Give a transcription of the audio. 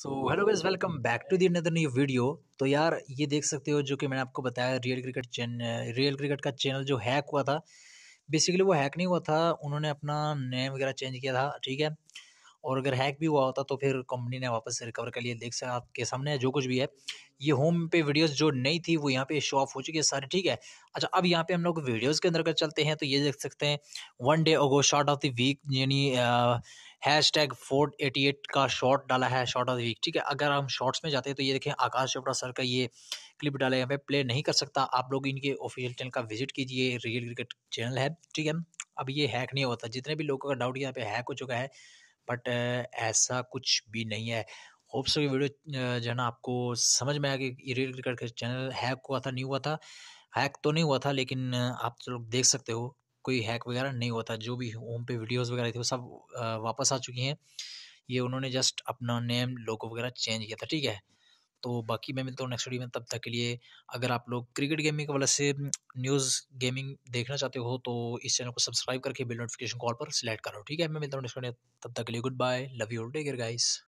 so hello guys welcome back to the another new video तो यार ये देख सकते हो जो कि मैंने आपको बताया रियल क्रिकेट चैन रियल क्रिकेट का चैनल जो हैक हुआ था बेसिकली वो हैक नहीं हुआ था उन्होंने अपना नेम वगैरह चेंज किया था ठीक है और अगर हैक भी हुआ होता तो फिर कंपनी ने वापस रिकवर कर लिया देख सकते आपके सामने जो कुछ भी है ये होम पे वीडियोस जो नई थी वो यहाँ पे शो ऑफ हो चुकी है सारी ठीक है अच्छा अब यहाँ पे हम लोग वीडियोस के अंदर अगर चलते हैं तो ये देख सकते हैं वन डे ओगो शॉर्ट ऑफ द वीक यानी hashtag forty eight का शॉर्ट डाला है शॉर्ट ऑफ द वीक ठीक है अगर हम शॉर्ट्स में जाते हैं तो ये देखें आकाश चोपड़ा सर का ये क्लिप डाला है यहाँ पे प्ले नहीं कर सकता आप लोग इनके ऑफिशियल चैनल का विजिट कीजिए रियल क्रिकेट चैनल है ठीक है अब ये हैक नहीं होता जितने भी लोगों का डाउट यहाँ पे हैक हो चुका है बट ऐसा कुछ भी नहीं है होप्स ये वीडियो जो है ना आपको समझ में आया कि रियल क्रिकेट का चैनल हैक हुआ था नहीं हुआ था हैक तो नहीं हुआ था लेकिन आप तो लोग देख सकते हो कोई हैक वगैरह नहीं हुआ था जो भी होम पे वीडियोस वगैरह थी वो सब वापस आ चुकी हैं ये उन्होंने जस्ट अपना नेम लोगो वगैरह चेंज किया था ठीक है तो बाकी मैं मिलता हूँ नेक्स्ट वीडियो में तब तक के लिए अगर आप लोग क्रिकेट गेमिंग के वाले से न्यूज़ हम्म, गेमिंग देखना चाहते हो तो इस चैनल को सब्सक्राइब करके बिल नोटिफिकेशन कॉल पर सिलेक्ट करो ठीक है मैं मिलता हूँ नेक्स्ट वीडियो तब तक के लिए good bye love you take guys